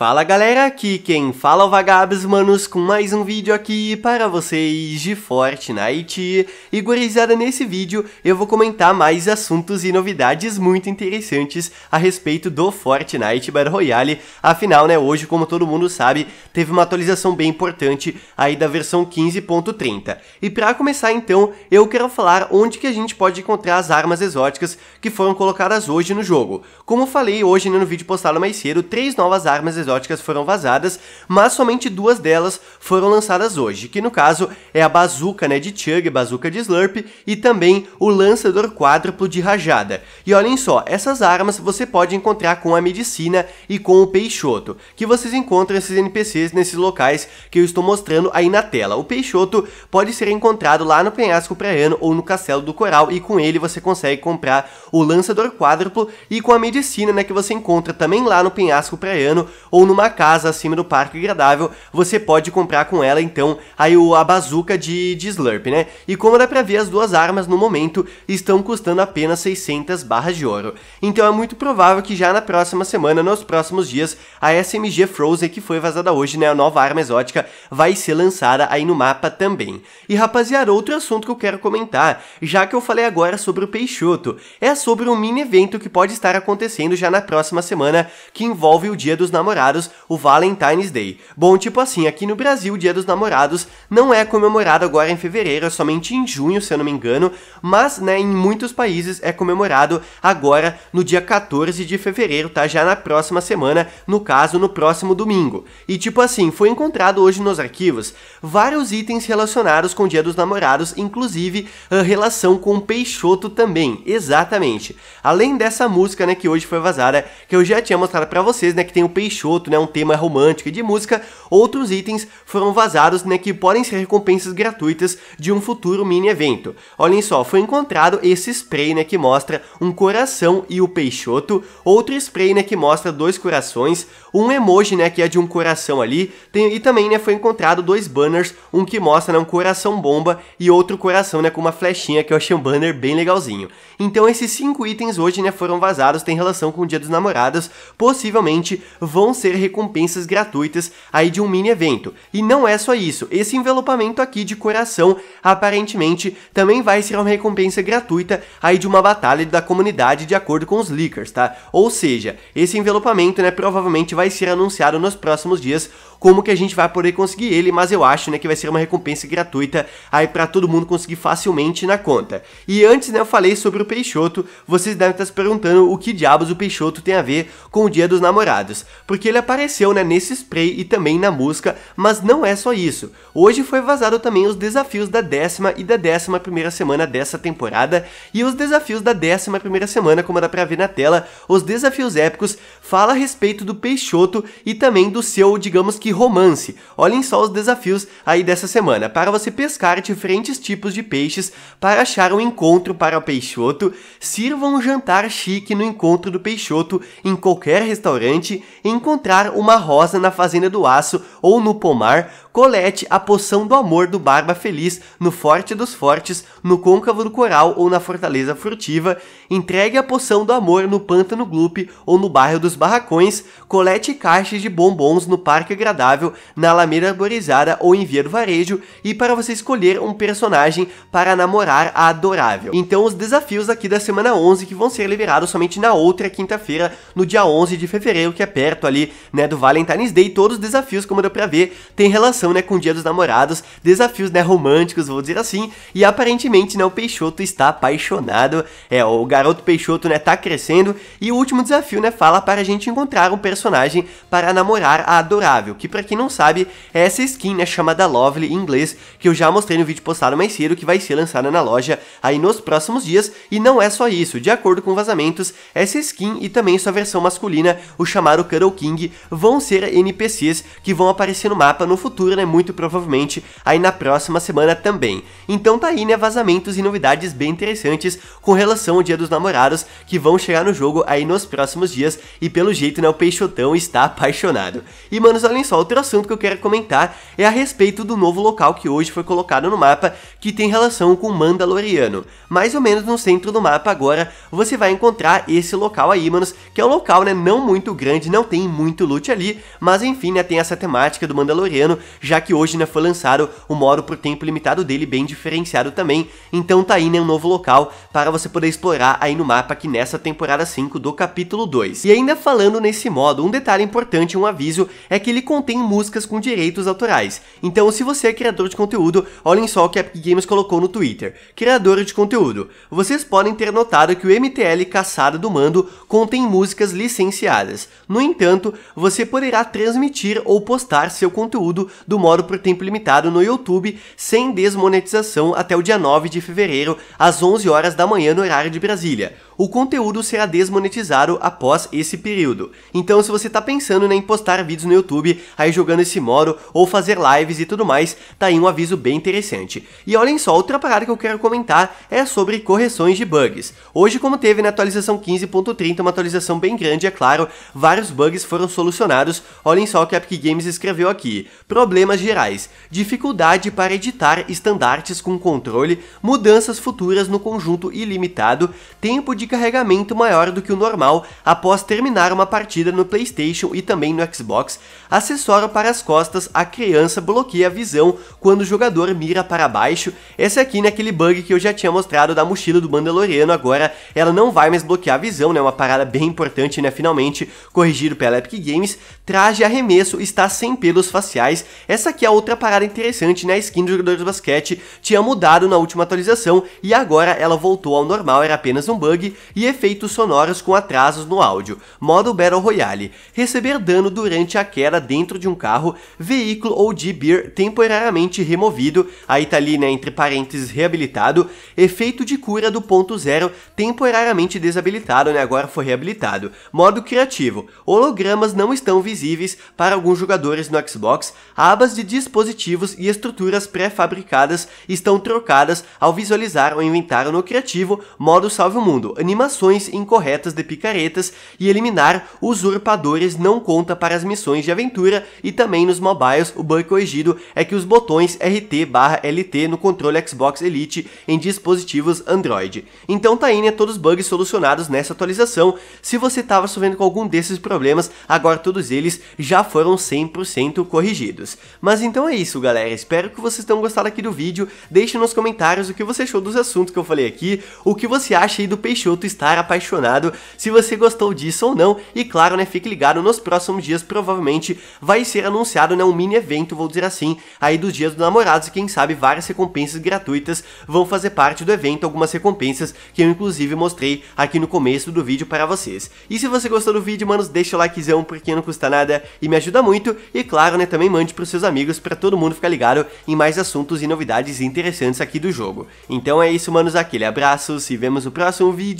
Fala galera, aqui quem fala é o Vagabos Manos com mais um vídeo aqui para vocês de Fortnite. E gurizada, nesse vídeo eu vou comentar mais assuntos e novidades muito interessantes a respeito do Fortnite Battle Royale. Afinal, né, hoje, como todo mundo sabe, teve uma atualização bem importante aí da versão 15.30. E para começar então, eu quero falar onde que a gente pode encontrar as armas exóticas que foram colocadas hoje no jogo. Como falei hoje né, no vídeo postado mais cedo, três novas armas exóticas exóticas foram vazadas, mas somente duas delas foram lançadas hoje, que no caso é a bazuca né, de Chug, bazuca de Slurp, e também o lançador quádruplo de rajada. E olhem só, essas armas você pode encontrar com a medicina e com o Peixoto, que vocês encontram esses NPCs nesses locais que eu estou mostrando aí na tela. O Peixoto pode ser encontrado lá no penhasco praiano ou no castelo do coral, e com ele você consegue comprar o lançador quádruplo e com a medicina né, que você encontra também lá no penhasco praiano ou numa casa acima do Parque Agradável, você pode comprar com ela então aí a bazuca de, de Slurp, né? E como dá pra ver, as duas armas no momento estão custando apenas 600 barras de ouro. Então é muito provável que já na próxima semana, nos próximos dias, a SMG Frozen que foi vazada hoje, né, a nova arma exótica, vai ser lançada aí no mapa também. E rapaziada, outro assunto que eu quero comentar, já que eu falei agora sobre o Peixoto, é sobre um mini evento que pode estar acontecendo já na próxima semana, que envolve o Dia dos Namorados o Valentine's Day. Bom, tipo assim, aqui no Brasil o Dia dos Namorados não é comemorado agora em fevereiro, é somente em junho, se eu não me engano, mas né, em muitos países é comemorado agora no dia 14 de fevereiro, tá? Já na próxima semana, no caso, no próximo domingo. E tipo assim, foi encontrado hoje nos arquivos vários itens relacionados com o Dia dos Namorados, inclusive a ah, relação com o Peixoto também, exatamente. Além dessa música, né, que hoje foi vazada, que eu já tinha mostrado para vocês, né, que tem o Peixoto outro né, um tema romântico e de música, outros itens foram vazados, né, que podem ser recompensas gratuitas de um futuro mini evento. Olhem só, foi encontrado esse spray, né, que mostra um coração e o Peixoto, outro spray, né, que mostra dois corações, um emoji, né, que é de um coração ali, tem, e também, né, foi encontrado dois banners, um que mostra, né, um coração bomba e outro coração, né, com uma flechinha, que eu achei um banner bem legalzinho. Então esses cinco itens hoje, né, foram vazados, tem relação com o Dia dos Namorados, possivelmente vão ser recompensas gratuitas aí de um mini evento. E não é só isso, esse envelopamento aqui de coração, aparentemente, também vai ser uma recompensa gratuita aí de uma batalha da comunidade de acordo com os leakers, tá? Ou seja, esse envelopamento, né, provavelmente vai vai ser anunciado nos próximos dias como que a gente vai poder conseguir ele, mas eu acho, né, que vai ser uma recompensa gratuita aí para todo mundo conseguir facilmente na conta. E antes, né, eu falei sobre o Peixoto, vocês devem estar se perguntando o que diabos o Peixoto tem a ver com o Dia dos Namorados, porque ele apareceu, né, nesse spray e também na música, mas não é só isso. Hoje foi vazado também os desafios da décima e da décima primeira semana dessa temporada e os desafios da décima primeira semana, como dá pra ver na tela, os desafios épicos fala a respeito do Peixoto e também do seu, digamos que que romance. Olhem só os desafios aí dessa semana. Para você pescar diferentes tipos de peixes para achar um encontro para o Peixoto, sirva um jantar chique no encontro do Peixoto em qualquer restaurante, encontrar uma rosa na Fazenda do Aço ou no pomar, colete a poção do amor do Barba Feliz no Forte dos Fortes, no Côncavo do Coral ou na Fortaleza Furtiva, entregue a poção do amor no Pântano Gloop ou no Bairro dos Barracões, colete caixas de bombons no Parque Agradável, na Alameda Arborizada ou em Via do Varejo, e para você escolher um personagem para namorar a adorável. Então os desafios aqui da semana 11 que vão ser liberados somente na outra quinta-feira, no dia 11 de fevereiro, que é perto ali, né, do Valentine's Day, todos os desafios, como deu para ver, têm relação relação né, com o Dia dos Namorados, desafios né, românticos, vou dizer assim, e aparentemente né, o Peixoto está apaixonado, é, o garoto Peixoto né, tá crescendo, e o último desafio né, fala para a gente encontrar um personagem para namorar a Adorável, que para quem não sabe, é essa skin né, chamada Lovely em inglês, que eu já mostrei no vídeo postado mais cedo, que vai ser lançada na loja aí nos próximos dias, e não é só isso, de acordo com vazamentos, essa skin e também sua versão masculina, o chamado Cuddle King, vão ser NPCs que vão aparecer no mapa no futuro futuro, né? Muito provavelmente aí na próxima semana também. Então tá aí, né? Vazamentos e novidades bem interessantes com relação ao Dia dos Namorados que vão chegar no jogo aí nos próximos dias e pelo jeito, né? O Peixotão está apaixonado. E, manos, olhem só, outro assunto que eu quero comentar é a respeito do novo local que hoje foi colocado no mapa que tem relação com Mandaloriano. Mais ou menos no centro do mapa agora você vai encontrar esse local aí, manos, que é um local, né? Não muito grande, não tem muito loot ali, mas enfim, né? Tem essa temática do Mandaloriano já que hoje né, foi lançado o modo por tempo limitado dele, bem diferenciado também. Então tá aí né, um novo local para você poder explorar aí no mapa que nessa temporada 5 do capítulo 2. E ainda falando nesse modo, um detalhe importante, um aviso, é que ele contém músicas com direitos autorais. Então se você é criador de conteúdo, olhem só o que a Epic Games colocou no Twitter. Criador de conteúdo, vocês podem ter notado que o MTL caçado do mando contém músicas licenciadas. No entanto, você poderá transmitir ou postar seu conteúdo do modo por tempo limitado no YouTube, sem desmonetização até o dia 9 de fevereiro, às 11 horas da manhã no horário de Brasília o conteúdo será desmonetizado após esse período. Então, se você está pensando né, em postar vídeos no YouTube, aí jogando esse modo, ou fazer lives e tudo mais, tá aí um aviso bem interessante. E olhem só, outra parada que eu quero comentar é sobre correções de bugs. Hoje, como teve na atualização 15.30, uma atualização bem grande, é claro, vários bugs foram solucionados. Olhem só o que a Epic Games escreveu aqui. Problemas gerais, dificuldade para editar estandartes com controle, mudanças futuras no conjunto ilimitado, tempo de carregamento maior do que o normal após terminar uma partida no PlayStation e também no Xbox. Acessório para as costas, a criança bloqueia a visão quando o jogador mira para baixo. Esse aqui naquele né, bug que eu já tinha mostrado da mochila do Mandaloriano, agora ela não vai mais bloquear a visão, né? Uma parada bem importante, né? Finalmente corrigido pela Epic Games. Traje arremesso está sem pelos faciais. Essa aqui é outra parada interessante, né? A skin do jogador de basquete tinha mudado na última atualização e agora ela voltou ao normal, era apenas um bug e efeitos sonoros com atrasos no áudio, modo Battle Royale, receber dano durante a queda dentro de um carro, veículo ou de beer temporariamente removido, aí tá ali, né, entre parênteses, reabilitado, efeito de cura do ponto zero temporariamente desabilitado, né, agora foi reabilitado, modo criativo, hologramas não estão visíveis para alguns jogadores no Xbox, abas de dispositivos e estruturas pré-fabricadas estão trocadas ao visualizar o inventário no criativo, modo salve o mundo, animações incorretas de picaretas e eliminar usurpadores não conta para as missões de aventura e também nos mobiles o bug corrigido é que os botões RT/LT no controle Xbox Elite em dispositivos Android. Então tá aí né, todos os bugs solucionados nessa atualização. Se você estava sofrendo com algum desses problemas, agora todos eles já foram 100% corrigidos. Mas então é isso galera, espero que vocês tenham gostado aqui do vídeo, deixe nos comentários o que você achou dos assuntos que eu falei aqui, o que você acha aí do Peixoto Peixoto estar apaixonado, se você gostou disso ou não, e claro, né, fique ligado, nos próximos dias provavelmente vai ser anunciado, né, um mini evento, vou dizer assim, aí dos dias dos namorados, e quem sabe várias recompensas gratuitas vão fazer parte do evento, algumas recompensas que eu inclusive mostrei aqui no começo do vídeo para vocês. E se você gostou do vídeo, manos, deixa o likezão, porque não custa nada e me ajuda muito, e claro, né, também mande pros seus amigos, para todo mundo ficar ligado em mais assuntos e novidades interessantes aqui do jogo. Então é isso, manos, aquele abraço, se vemos no próximo vídeo,